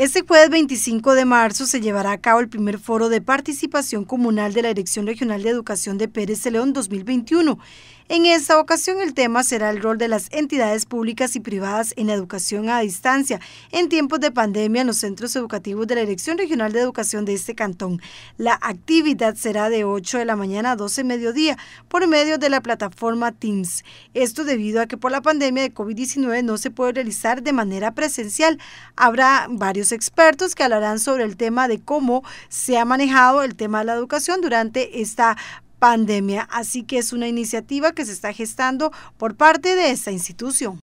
Este jueves 25 de marzo se llevará a cabo el primer foro de participación comunal de la Dirección Regional de Educación de Pérez de León 2021. En esta ocasión el tema será el rol de las entidades públicas y privadas en educación a distancia en tiempos de pandemia en los centros educativos de la Dirección Regional de Educación de este cantón. La actividad será de 8 de la mañana a 12 mediodía por medio de la plataforma Teams. Esto debido a que por la pandemia de COVID-19 no se puede realizar de manera presencial. Habrá varios expertos que hablarán sobre el tema de cómo se ha manejado el tema de la educación durante esta pandemia. Así que es una iniciativa que se está gestando por parte de esta institución.